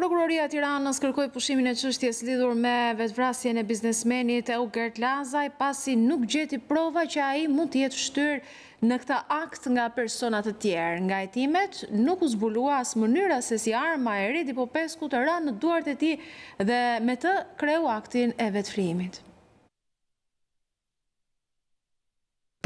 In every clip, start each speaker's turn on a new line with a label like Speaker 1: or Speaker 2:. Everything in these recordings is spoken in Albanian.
Speaker 1: Prokuroria Tiranës kërkoj pushimin e qështjes lidhur me vetvrasjen e biznesmenit e u Lazaj pasi nuk gjeti prova që a i mund të jetë shtyr në këta akt nga personat të tjerë. Nga e timet nuk u zbulua asë mënyra se si arma e redi po pesku të ranë në duart e ti dhe me të kreu aktin e vetvrimit.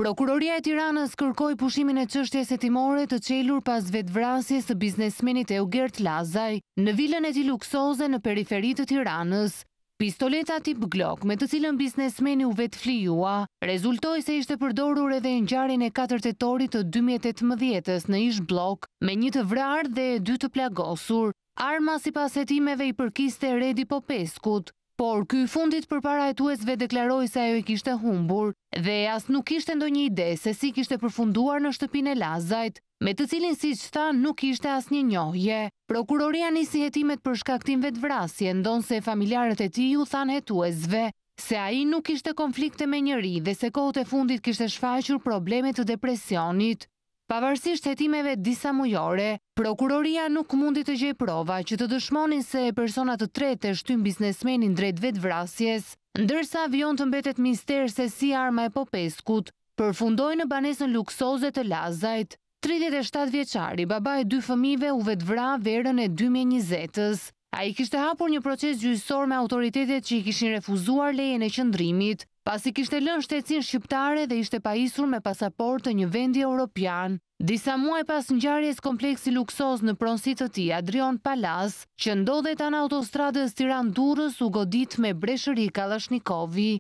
Speaker 1: Prokuroria e Tiranës kërkoj
Speaker 2: pushimin e qështjes e timore të qelur pas vetë vrasjes të biznesmenit e Ugert Lazaj në vilën e ti luksoze në periferit të Tiranës. Pistoleta tip Glock me të cilën biznesmeni u vetë flijua, rezultoj se ishte përdorur edhe në gjarin e 4 tetorit të 2018 në ish blok me një të vrarë dhe dy të plagosur. Arma si pasetimeve i përkiste Redi Popeskut, Por, këj fundit për para e tuesve deklaroj se ajo i kishte humbur dhe asë nuk ishte ndo një ide se si kishte përfunduar në shtëpin e Lazajt, me të cilin si që tha nuk ishte asë një njohje. Prokuroria nisi jetimet për shkaktim vetë vrasje, ndonë se familjarët e ti ju than e tuesve, se aji nuk ishte konflikte me njëri dhe se kohët e fundit kishte shfaqur problemet të depresionit. Pavarësisht hetimeve disa mujore, prokuroria nuk mundi të gjej prova që të dëshmonin se personat të tretë e shtym biznesmenin drejt vetë vrasjes, ndërsa avion të mbetet mister se si arma e popeskut, përfundoj në banesën luksoze të lazajt, 37 vjeqari, baba e dy fëmive u vetë vra verën e 2020-ës. A i kishtë hapur një proces gjysor me autoritetet që i kishin refuzuar leje në qëndrimit, pasi kishte lën shtecin shqiptare dhe ishte pajisur me pasaport të një vendi europian. Disa muaj pas në gjarjes kompleksi luksos në pronsit të ti, Adrian Palas, që ndodhe të në autostradës tiran durës u godit me breshëri Kalashnikovi.